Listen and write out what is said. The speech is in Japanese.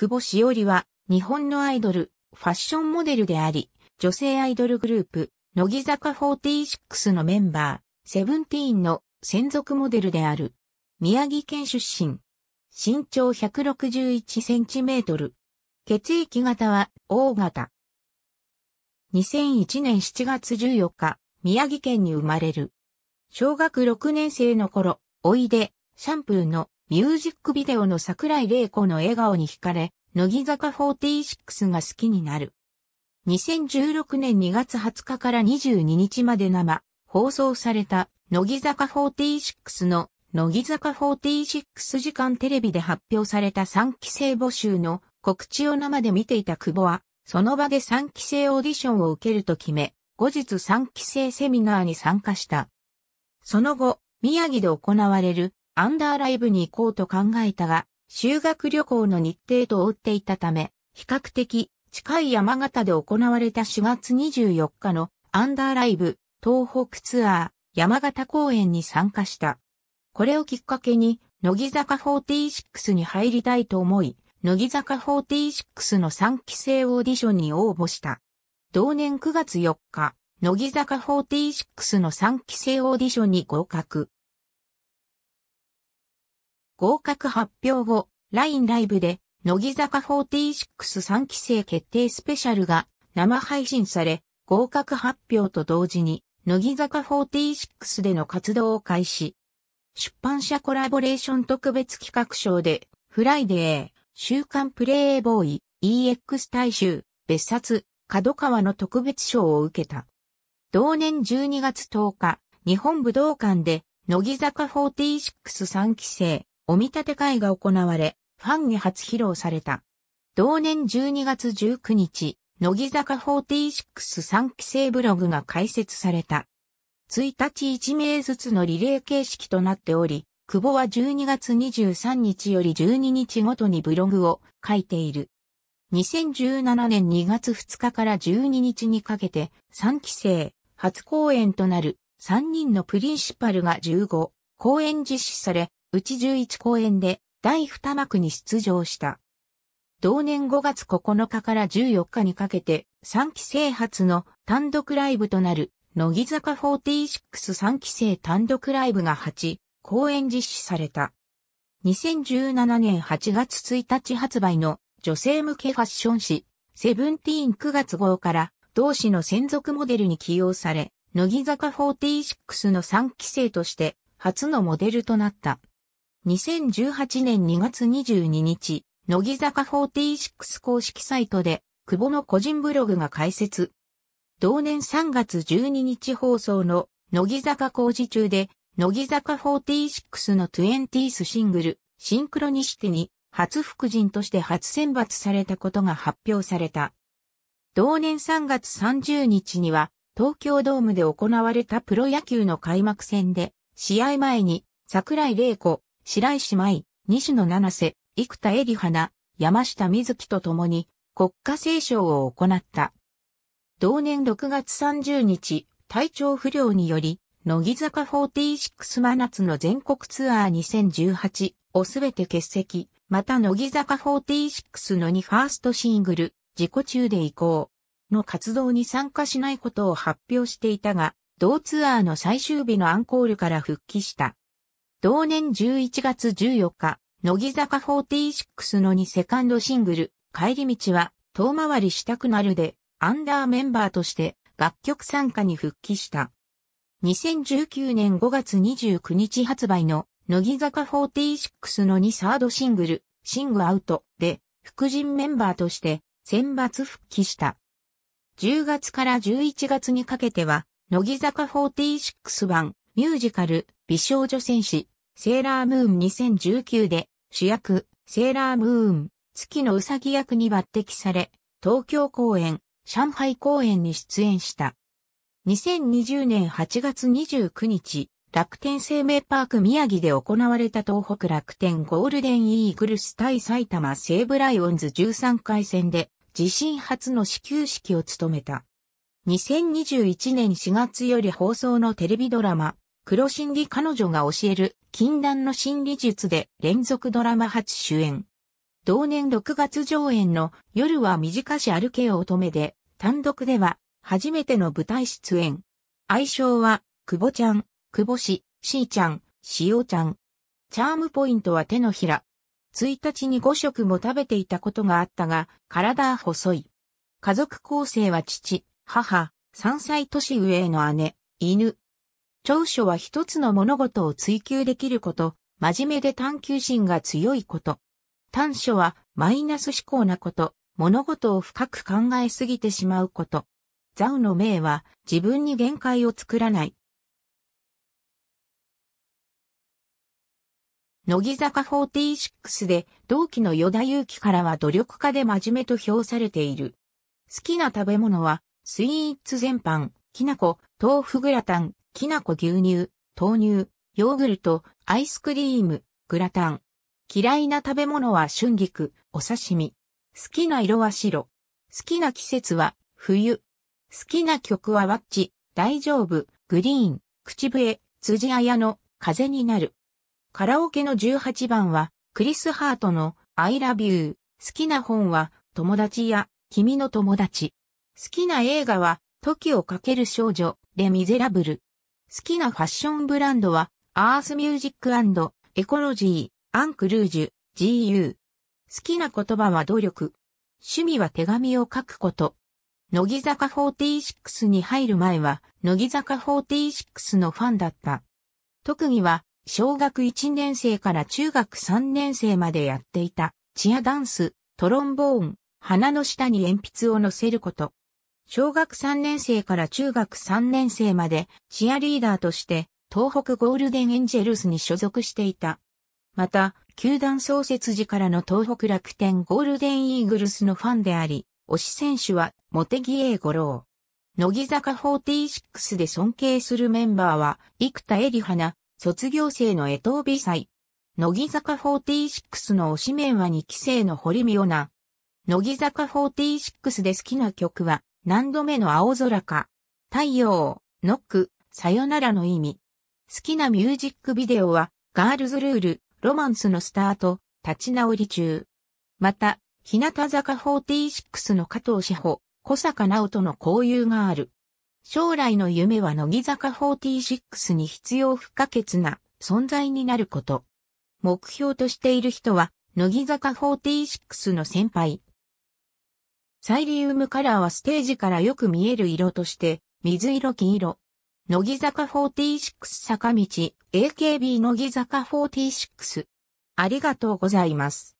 久保しおりは、日本のアイドル、ファッションモデルであり、女性アイドルグループ、乃木坂46のメンバー、セブンティーンの専属モデルである。宮城県出身。身長161センチメートル。血液型は O 型。2001年7月14日、宮城県に生まれる。小学6年生の頃、おいで、シャンプーのミュージックビデオの桜井玲子の笑顔に惹かれ、乃木坂46が好きになる。2016年2月20日から22日まで生、放送された、乃木坂46の、乃木坂46時間テレビで発表された3期生募集の告知を生で見ていた久保は、その場で3期生オーディションを受けると決め、後日3期生セミナーに参加した。その後、宮城で行われるアンダーライブに行こうと考えたが、修学旅行の日程と追っていたため、比較的近い山形で行われた4月24日のアンダーライブ東北ツアー山形公演に参加した。これをきっかけに、乃木坂46に入りたいと思い、乃木坂46の3期生オーディションに応募した。同年9月4日、乃木坂46の3期生オーディションに合格。合格発表後、LINE ライブで、乃木坂463期生決定スペシャルが生配信され、合格発表と同時に、乃木坂46での活動を開始。出版社コラボレーション特別企画賞で、フライデー、週刊プレイボーイ、EX 大衆、別冊、角川の特別賞を受けた。同年12月10日、日本武道館で、乃木坂46 3期生、お見立て会が行われ、ファンに初披露された。同年12月19日、乃木坂46 3期生ブログが開設された。1日1名ずつのリレー形式となっており、久保は12月23日より12日ごとにブログを書いている。2017年2月2日から12日にかけて3期生初公演となる3人のプリンシパルが15公演実施され、うち11公演で第2幕に出場した。同年5月9日から14日にかけて3期生初の単独ライブとなる乃木坂463期生単独ライブが8公演実施された。2017年8月1日発売の女性向けファッション誌セブンティーン9月号から同誌の専属モデルに起用され、乃木坂46の3期生として初のモデルとなった。2018年2月22日、乃木坂46公式サイトで、久保の個人ブログが開設。同年3月12日放送の、乃木坂工事中で、乃木坂46の 20th シングル、シンクロニシティに、初副人として初選抜されたことが発表された。同年3月30日には、東京ドームで行われたプロ野球の開幕戦で、試合前に、桜井玲子、白石舞、西野七瀬、生田絵里花、山下美月と共に国家斉唱を行った。同年6月30日、体調不良により、乃木坂46真夏の全国ツアー2018をすべて欠席、また乃木坂46の2ファーストシングル、自己中で行こう、の活動に参加しないことを発表していたが、同ツアーの最終日のアンコールから復帰した。同年11月14日、乃木坂46の2セカンドシングル、帰り道は遠回りしたくなるで、アンダーメンバーとして楽曲参加に復帰した。2019年5月29日発売の乃木坂46の2サードシングル、シングアウトで副人メンバーとして選抜復帰した。10月から11月にかけては、乃木坂46版ミュージカル美少女戦士セーラームーン2019で主役、セーラームーン、月のうさぎ役に抜擢され、東京公演、上海公演に出演した。2020年8月29日、楽天生命パーク宮城で行われた東北楽天ゴールデンイーグルス対埼玉西武ライオンズ13回戦で自身初の始球式を務めた。2021年4月より放送のテレビドラマ、黒心理彼女が教える禁断の心理術で連続ドラマ初主演。同年6月上演の夜は短し歩けよ乙女で、単独では初めての舞台出演。愛称は、久保ちゃん、久保氏、しーちゃん、しおちゃん。チャームポイントは手のひら。1日に5食も食べていたことがあったが、体は細い。家族構成は父、母、3歳年上の姉、犬、長所は一つの物事を追求できること、真面目で探求心が強いこと。短所はマイナス思考なこと、物事を深く考えすぎてしまうこと。ザウの命は自分に限界を作らない。乃木坂46で同期の与田祐希からは努力家で真面目と評されている。好きな食べ物はスイーツ全般、きなこ、豆腐グラタン、きなこ牛乳、豆乳、ヨーグルト、アイスクリーム、グラタン。嫌いな食べ物は春菊、お刺身。好きな色は白。好きな季節は冬。好きな曲はワッチ、大丈夫、グリーン、口笛、辻やの風になる。カラオケの18番はクリス・ハートの I love you。好きな本は友達や君の友達。好きな映画は時をかける少女、レ・ミゼラブル。好きなファッションブランドは、アースミュージックエコロジー、アンクルージュ、GU。好きな言葉は努力。趣味は手紙を書くこと。乃木坂46に入る前は、乃木坂46のファンだった。特技は、小学1年生から中学3年生までやっていた、チアダンス、トロンボーン、鼻の下に鉛筆を乗せること。小学3年生から中学3年生までチアリーダーとして東北ゴールデンエンジェルスに所属していた。また、球団創設時からの東北楽天ゴールデンイーグルスのファンであり、推し選手は茂木英五郎。乃木坂46で尊敬するメンバーは、生田絵里花、卒業生の江藤美祭。乃木坂46の推し面は2期生の堀美央奈。乃木坂46で好きな曲は、何度目の青空か、太陽、ノック、さよならの意味。好きなミュージックビデオは、ガールズルール、ロマンスのスタート、立ち直り中。また、日向坂46の加藤志保、小坂直人の交友がある。将来の夢は乃木坂46に必要不可欠な存在になること。目標としている人は、乃木坂46の先輩、サイリウムカラーはステージからよく見える色として、水色黄色。乃木坂46坂道、AKB 乃木坂46。ありがとうございます。